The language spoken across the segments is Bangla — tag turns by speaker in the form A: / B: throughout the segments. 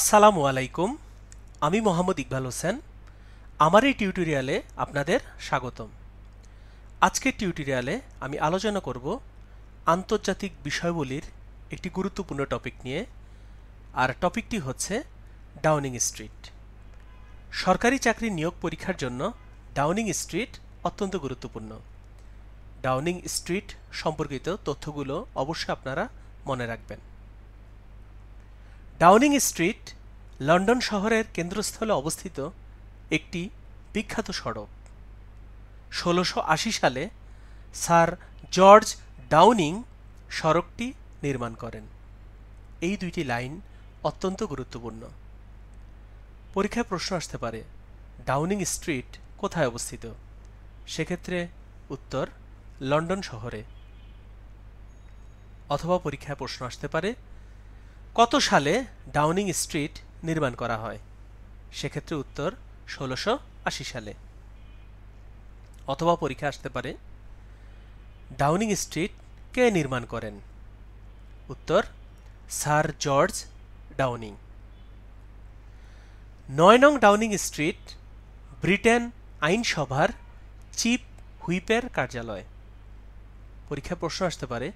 A: আসসালামু আলাইকুম আমি মোহাম্মদ ইকবাল হোসেন আমার এই টিউটোরিয়ালে আপনাদের স্বাগতম আজকের টিউটোরিয়ালে আমি আলোচনা করব আন্তর্জাতিক বিষয়বলির একটি গুরুত্বপূর্ণ টপিক নিয়ে আর টপিকটি হচ্ছে ডাউনিং স্ট্রিট সরকারি চাকরি নিয়োগ পরীক্ষার জন্য ডাউনিং স্ট্রিট অত্যন্ত গুরুত্বপূর্ণ ডাউনিং স্ট্রিট সম্পর্কিত তথ্যগুলো অবশ্যই আপনারা মনে রাখবেন ডাউনিং স্ট্রিট লন্ডন শহরের কেন্দ্রস্থলে অবস্থিত একটি বিখ্যাত সড়ক ষোলোশো সালে স্যার জর্জ ডাউনিং সড়কটি নির্মাণ করেন এই দুইটি লাইন অত্যন্ত গুরুত্বপূর্ণ পরীক্ষায় প্রশ্ন আসতে পারে ডাউনিং স্ট্রিট কোথায় অবস্থিত সেক্ষেত্রে উত্তর লন্ডন শহরে অথবা পরীক্ষায় প্রশ্ন আসতে পারে কত সালে ডাউনিং স্ট্রিট নির্মাণ করা হয় সেক্ষেত্রে উত্তর ষোলোশো আশি সালে অথবা পরীক্ষা আসতে পারে ডাউনিং স্ট্রিট কে নির্মাণ করেন উত্তর স্যার জর্জ ডাউনিং নয় নং ডাউনিং স্ট্রিট ব্রিটেন আইনসভার চিফ হুইপের কার্যালয় পরীক্ষা প্রশ্ন আসতে পারে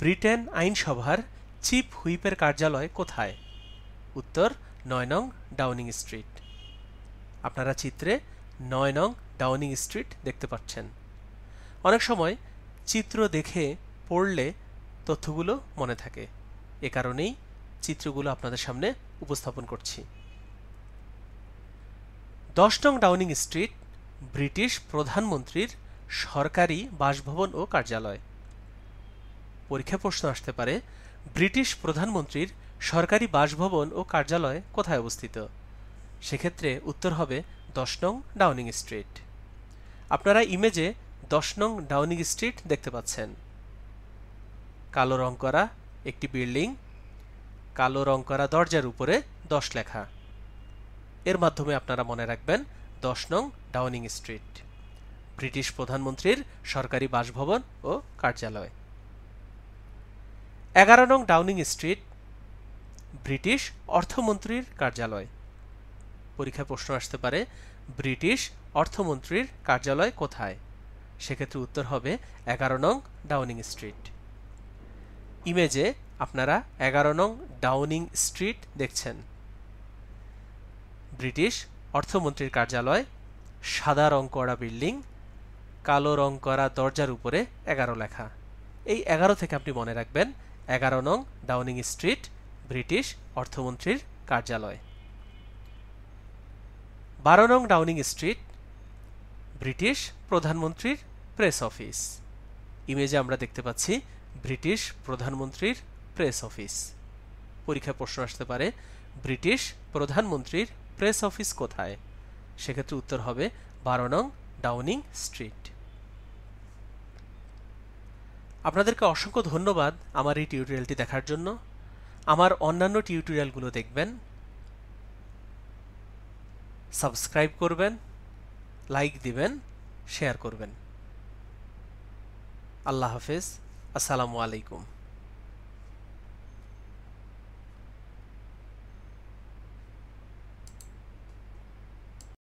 A: ব্রিটেন আইনসভার চিফ হুইপের কার্যালয় কোথায় উত্তর নয় নং ডাউনিং স্ট্রিট আপনারা চিত্রে নয় নং ডাউনিং স্ট্রিট দেখতে পাচ্ছেন অনেক সময় চিত্র দেখে পড়লে তথ্যগুলো মনে থাকে এ কারণেই চিত্রগুলো আপনাদের সামনে উপস্থাপন করছি দশ নং ডাউনিং স্ট্রিট ব্রিটিশ প্রধানমন্ত্রীর সরকারি বাসভবন ও কার্যালয় পরীক্ষা প্রশ্ন আসতে পারে ব্রিটিশ প্রধানমন্ত্রীর সরকারি বাসভবন ও কার্যালয় কোথায় অবস্থিত সেক্ষেত্রে উত্তর হবে দশ নং ডাউনিং স্ট্রিট আপনারা ইমেজে দশ নং ডাউনিং স্ট্রিট দেখতে পাচ্ছেন কালো রং করা একটি বিল্ডিং কালো রং করা দরজার উপরে দশ লেখা এর মাধ্যমে আপনারা মনে রাখবেন দশ নং ডাউনিং স্ট্রিট ব্রিটিশ প্রধানমন্ত্রীর সরকারি বাসভবন ও কার্যালয় এগারো নং ডাউনিং স্ট্রিট ব্রিটিশ অর্থমন্ত্রীর কার্যালয় পরীক্ষায় প্রশ্ন আসতে পারে ব্রিটিশ অর্থমন্ত্রীর কার্যালয় কোথায় সেক্ষেত্রে উত্তর হবে এগারো নং ডাউনিং স্ট্রিট ইমেজে আপনারা এগারো নং ডাউনিং স্ট্রিট দেখছেন ব্রিটিশ অর্থমন্ত্রীর কার্যালয় সাদা রং করা বিল্ডিং কালো রং করা দরজার উপরে এগারো লেখা এই এগারো থেকে আপনি মনে রাখবেন এগারো নং ডাউনিং স্ট্রিট ব্রিটিশ অর্থমন্ত্রীর কার্যালয় বারো নং ডাউনিং স্ট্রিট ব্রিটিশ প্রধানমন্ত্রীর প্রেস অফিস ইমেজে আমরা দেখতে পাচ্ছি ব্রিটিশ প্রধানমন্ত্রীর প্রেস অফিস পরীক্ষা প্রশ্ন আসতে পারে ব্রিটিশ প্রধানমন্ত্রীর প্রেস অফিস কোথায় সেক্ষেত্রে উত্তর হবে বারো নং ডাউনিং স্ট্রিট আপনাদেরকে অসংখ্য ধন্যবাদ আমার এই টিউটোরিয়ালটি দেখার জন্য আমার অন্যান্য টিউটোরিয়ালগুলো দেখবেন সাবস্ক্রাইব করবেন লাইক দিবেন শেয়ার করবেন আল্লাহ হাফেজ আসসালামু আলাইকুম